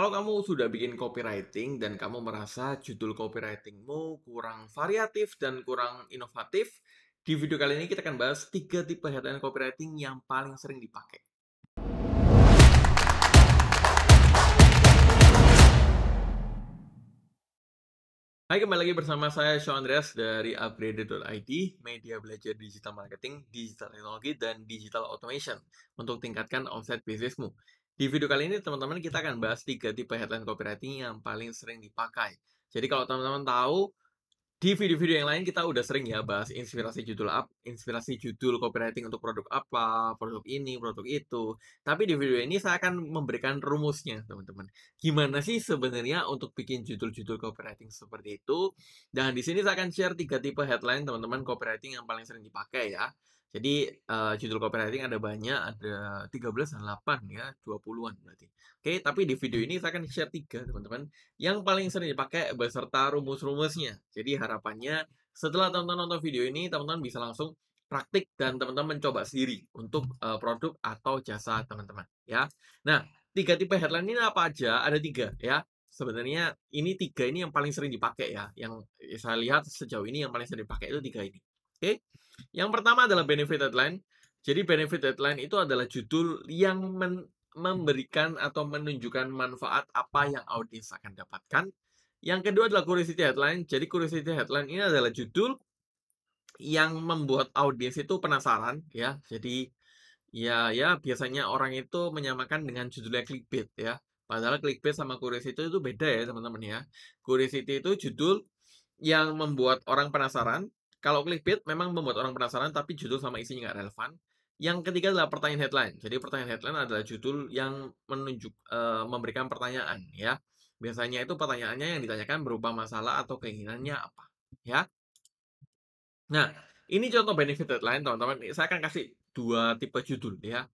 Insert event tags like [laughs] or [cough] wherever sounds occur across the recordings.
Kalau kamu sudah bikin copywriting dan kamu merasa judul copywritingmu kurang variatif dan kurang inovatif, di video kali ini kita akan bahas tiga tipe headline copywriting yang paling sering dipakai. Hai, kembali lagi bersama saya Sean Andreas dari Upgraded.id, media belajar digital marketing, digital teknologi, dan digital automation untuk tingkatkan offset bisnismu. Di video kali ini teman-teman kita akan bahas tiga tipe headline copywriting yang paling sering dipakai. Jadi kalau teman-teman tahu di video-video yang lain kita udah sering ya bahas inspirasi judul up, inspirasi judul copywriting untuk produk apa, produk ini, produk itu. Tapi di video ini saya akan memberikan rumusnya, teman-teman. Gimana sih sebenarnya untuk bikin judul-judul copywriting seperti itu? Dan di sini saya akan share tiga tipe headline teman-teman copywriting yang paling sering dipakai ya. Jadi uh, judul copywriting ada banyak, ada 13 dan 8 ya, 20-an berarti. Oke, tapi di video ini saya akan share tiga teman-teman yang paling sering dipakai beserta rumus-rumusnya. Jadi harapannya setelah teman-teman nonton video ini, teman-teman bisa langsung praktik dan teman-teman mencoba sendiri untuk uh, produk atau jasa teman-teman ya. Nah, tiga tipe headline ini apa aja? Ada tiga ya sebenarnya ini tiga ini yang paling sering dipakai ya yang saya lihat sejauh ini yang paling sering dipakai itu tiga ini Oke. Yang pertama adalah benefit headline. Jadi benefit headline itu adalah judul yang men memberikan atau menunjukkan manfaat apa yang audiens akan dapatkan. Yang kedua adalah curiosity headline. Jadi curiosity headline ini adalah judul yang membuat audiens itu penasaran ya. Jadi ya ya biasanya orang itu menyamakan dengan judulnya clickbait ya. Padahal clickbait sama curiosity itu beda ya teman-teman ya. Curiosity itu judul yang membuat orang penasaran kalau clickbait memang membuat orang penasaran tapi judul sama isinya nggak relevan. Yang ketiga adalah pertanyaan headline. Jadi pertanyaan headline adalah judul yang menunjuk e, memberikan pertanyaan ya. Biasanya itu pertanyaannya yang ditanyakan berupa masalah atau keinginannya apa ya. Nah, ini contoh benefit headline teman-teman. Saya akan kasih dua tipe judul ya.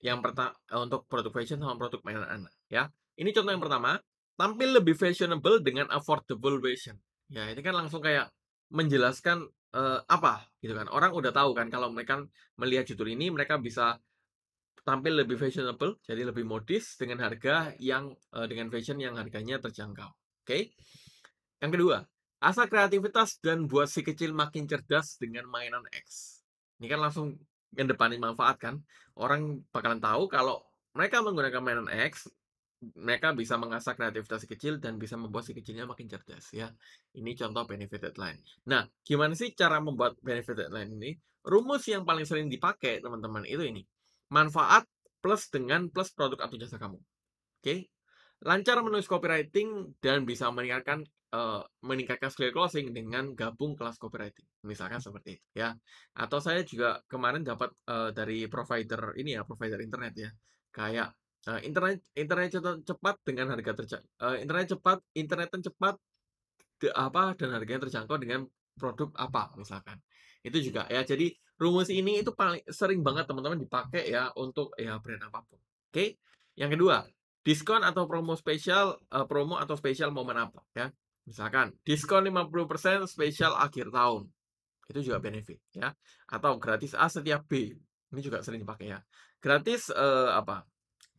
Yang pertama e, untuk produk fashion sama produk mainan anak ya. Ini contoh yang pertama, tampil lebih fashionable dengan affordable version. Ya, ini kan langsung kayak menjelaskan uh, apa gitu kan orang udah tahu kan kalau mereka melihat judul ini mereka bisa tampil lebih fashionable jadi lebih modis dengan harga yang uh, dengan fashion yang harganya terjangkau oke okay? yang kedua asal kreativitas dan buat si kecil makin cerdas dengan mainan X ini kan langsung yang depanin manfaat kan orang bakalan tahu kalau mereka menggunakan mainan X mereka bisa mengasah kreativitas si kecil dan bisa membuat si kecilnya makin cerdas ya. Ini contoh benefit line. Nah, gimana sih cara membuat benefit line ini? Rumus yang paling sering dipakai teman-teman itu ini. Manfaat plus dengan plus produk atau jasa kamu. Oke. Okay? Lancar menulis copywriting dan bisa meningkatkan uh, meningkatkan skill closing dengan gabung kelas copywriting. Misalkan seperti itu ya. Atau saya juga kemarin dapat uh, dari provider ini ya, provider internet ya. Kayak Nah, internet internet cepat dengan harga terjangkau uh, eh, internet cepat internetan cepat, de apa, dan harganya terjangkau dengan produk apa, misalkan. Itu juga ya, jadi rumus ini itu paling sering banget teman-teman dipakai ya untuk ya brand apapun, oke? Yang kedua, diskon atau promo spesial, uh, promo atau spesial momen apa, ya. Misalkan diskon 50% spesial akhir tahun, itu juga benefit ya, atau gratis A setiap B, ini juga sering dipakai ya. Gratis, uh, apa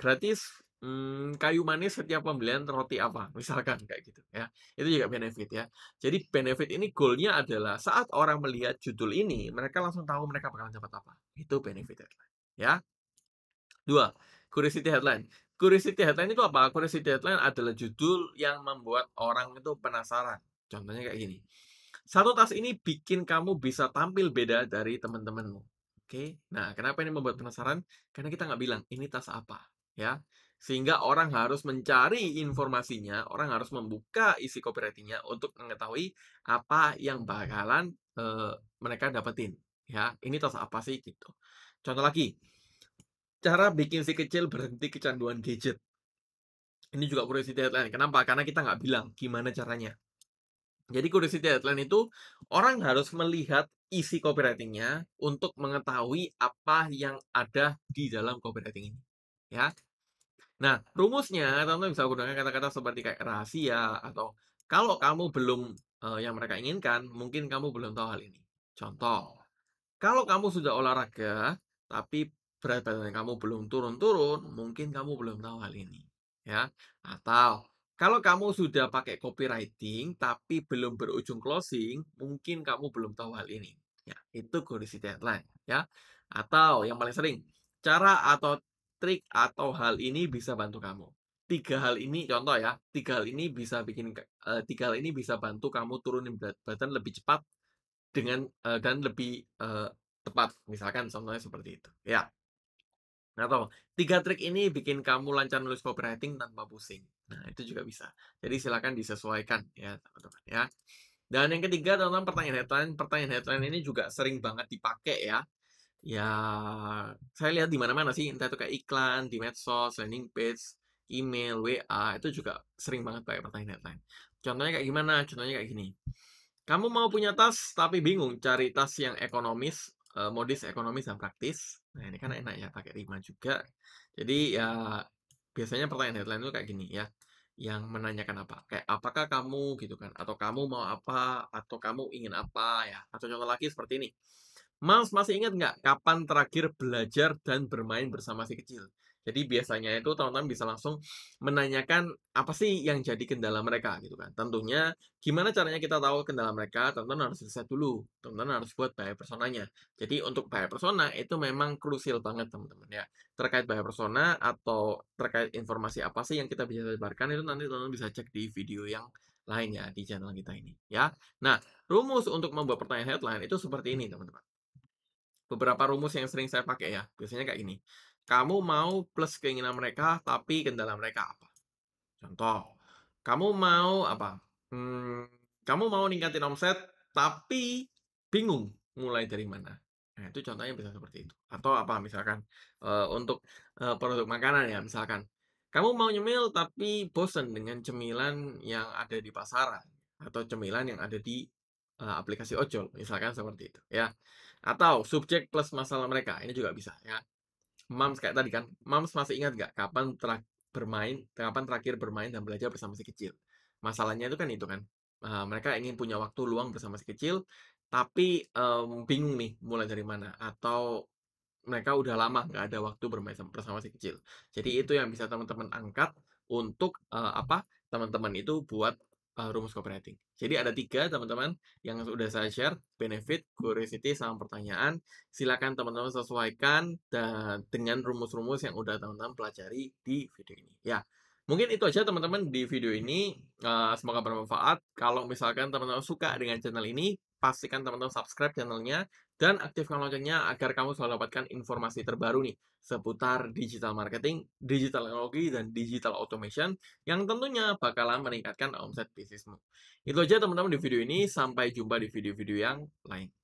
gratis hmm, kayu manis setiap pembelian roti apa [laughs] misalkan kayak gitu ya itu juga benefit ya jadi benefit ini goalnya adalah saat orang melihat judul ini mereka langsung tahu mereka bakalan dapat apa itu benefit headline ya dua curiosity headline curiosity headline itu apa curiosity headline adalah judul yang membuat orang itu penasaran contohnya kayak gini satu tas ini bikin kamu bisa tampil beda dari teman-temanmu Oke, okay? nah kenapa ini membuat penasaran? Karena kita nggak bilang ini tas apa ya sehingga orang harus mencari informasinya, orang harus membuka isi copywritingnya untuk mengetahui apa yang bakalan e, mereka dapetin. Ya, ini tas apa sih gitu. Contoh lagi, cara bikin si kecil berhenti kecanduan gadget. Ini juga curiosity headline. Kenapa? Karena kita nggak bilang gimana caranya. Jadi curiosity headline itu orang harus melihat isi copywritingnya untuk mengetahui apa yang ada di dalam copywriting ini ya. Nah, rumusnya teman-teman bisa gunakan kata-kata seperti kayak rahasia atau kalau kamu belum uh, yang mereka inginkan, mungkin kamu belum tahu hal ini. Contoh, kalau kamu sudah olahraga tapi berat badan kamu belum turun-turun, mungkin kamu belum tahu hal ini, ya. Atau kalau kamu sudah pakai copywriting tapi belum berujung closing, mungkin kamu belum tahu hal ini. Ya, itu kondisi deadline, ya. Atau yang paling sering, cara atau trik atau hal ini bisa bantu kamu. Tiga hal ini, contoh ya, tiga hal ini bisa bikin, uh, tiga hal ini bisa bantu kamu turunin berat badan lebih cepat dengan uh, dan lebih uh, tepat. Misalkan contohnya seperti itu, ya. Atau nah, tiga trik ini bikin kamu lancar nulis copywriting tanpa pusing. Nah, itu juga bisa. Jadi silakan disesuaikan ya, teman-teman ya. Dan yang ketiga, teman-teman, pertanyaan headline. Pertanyaan headline ini juga sering banget dipakai ya ya saya lihat di mana-mana sih entah itu kayak iklan di medsos landing page email WA itu juga sering banget pakai pertanyaan headline contohnya kayak gimana contohnya kayak gini kamu mau punya tas tapi bingung cari tas yang ekonomis eh, modis ekonomis dan praktis nah ini kan enak ya pakai rima juga jadi ya biasanya pertanyaan headline itu kayak gini ya yang menanyakan apa kayak apakah kamu gitu kan atau kamu mau apa atau kamu ingin apa ya atau contoh lagi seperti ini Mas masih ingat nggak kapan terakhir belajar dan bermain bersama si kecil? Jadi biasanya itu teman-teman bisa langsung menanyakan apa sih yang jadi kendala mereka gitu kan. Tentunya gimana caranya kita tahu kendala mereka, teman-teman harus riset dulu. Teman-teman harus buat buyer personanya. Jadi untuk buyer persona itu memang krusial banget teman-teman ya. Terkait buyer persona atau terkait informasi apa sih yang kita bisa sebarkan itu nanti teman-teman bisa cek di video yang lainnya di channel kita ini ya. Nah, rumus untuk membuat pertanyaan headline itu seperti ini teman-teman beberapa rumus yang sering saya pakai ya. Biasanya kayak gini. Kamu mau plus keinginan mereka, tapi kendala mereka apa? Contoh, kamu mau apa? Hmm, kamu mau ningkatin omset, tapi bingung mulai dari mana. Nah, itu contohnya bisa seperti itu. Atau apa misalkan uh, untuk uh, produk makanan ya, misalkan kamu mau nyemil tapi bosen dengan cemilan yang ada di pasaran atau cemilan yang ada di uh, aplikasi ojol, misalkan seperti itu ya atau subjek plus masalah mereka ini juga bisa ya Mams kayak tadi kan Mams masih ingat nggak kapan terakhir bermain kapan terakhir bermain dan belajar bersama si kecil masalahnya itu kan itu kan uh, mereka ingin punya waktu luang bersama si kecil tapi um, bingung nih mulai dari mana atau mereka udah lama nggak ada waktu bermain bersama si kecil jadi itu yang bisa teman-teman angkat untuk uh, apa teman-teman itu buat uh, rumus copywriting. Jadi ada tiga teman-teman yang sudah saya share, benefit, curiosity, sama pertanyaan. Silakan teman-teman sesuaikan dengan rumus-rumus yang udah teman-teman pelajari di video ini. Ya, mungkin itu aja teman-teman di video ini. Eh, semoga bermanfaat. Kalau misalkan teman-teman suka dengan channel ini, pastikan teman-teman subscribe channelnya dan aktifkan loncengnya agar kamu selalu dapatkan informasi terbaru nih seputar digital marketing, digital teknologi, dan digital automation yang tentunya bakalan meningkatkan omset bisnismu. Itu aja teman-teman di video ini, sampai jumpa di video-video yang lain.